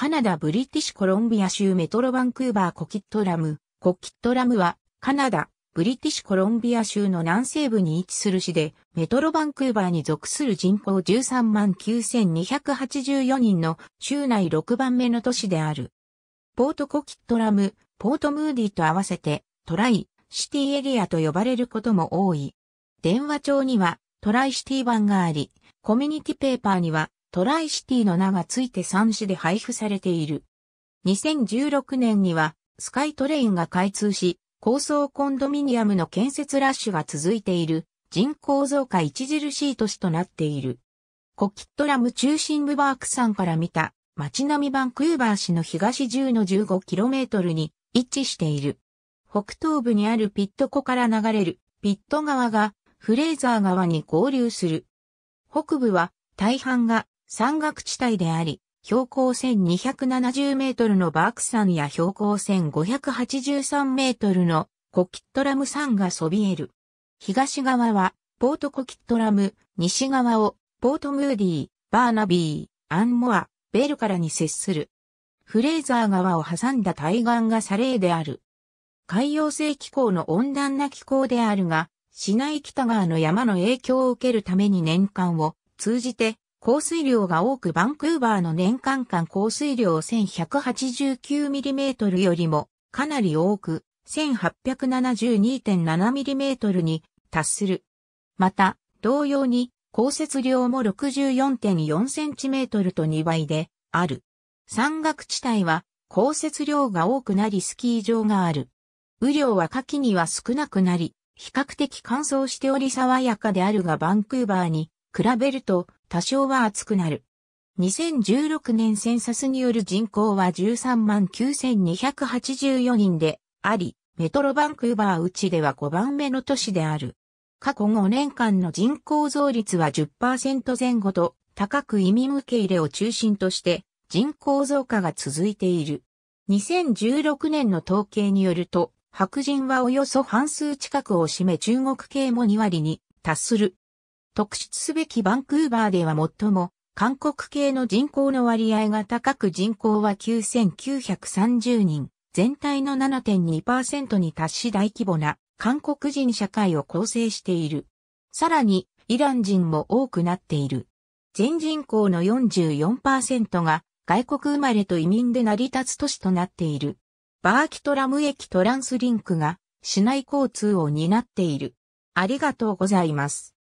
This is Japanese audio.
カナダブリティッシュコロンビア州メトロバンクーバーコキットラム。コキットラムはカナダブリティッシュコロンビア州の南西部に位置する市でメトロバンクーバーに属する人口13万9284人の州内6番目の都市である。ポートコキットラム、ポートムーディと合わせてトライシティエリアと呼ばれることも多い。電話帳にはトライシティ版があり、コミュニティペーパーにはトライシティの名がついて3市で配布されている。2016年にはスカイトレインが開通し、高層コンドミニアムの建設ラッシュが続いている人口増加著しい都市となっている。コキットラム中心部バーク山から見た街並みバンクーバー市の東10の 15km に位置している。北東部にあるピット湖から流れるピット川がフレーザー川に合流する。北部は大半が山岳地帯であり、標高1270メートルのバーク山や標高1583メートルのコキットラム山がそびえる。東側はポートコキットラム、西側をポートムーディー、バーナビー、アンモア、ベルからに接する。フレーザー川を挟んだ対岸がサレーである。海洋性気候の温暖な気候であるが、市内北側の山の影響を受けるために年間を通じて降水量が多くバンクーバーの年間間降水量 1189mm よりもかなり多く 1872.7mm に達する。また、同様に降雪量も 64.4cm と2倍である。山岳地帯は降雪量が多くなりスキー場がある。雨量は夏季には少なくなり、比較的乾燥しており爽やかであるがバンクーバーに比べると多少は厚くなる。2016年センサスによる人口は13万9284人であり、メトロバンクーバーうちでは5番目の都市である。過去5年間の人口増率は10%前後と高く移民受け入れを中心として人口増加が続いている。2016年の統計によると白人はおよそ半数近くを占め中国系も2割に達する。特筆すべきバンクーバーでは最も、韓国系の人口の割合が高く人口は9930人、全体の7.2%に達し大規模な韓国人社会を構成している。さらに、イラン人も多くなっている。全人口の44%が外国生まれと移民で成り立つ都市となっている。バーキトラム駅トランスリンクが市内交通を担っている。ありがとうございます。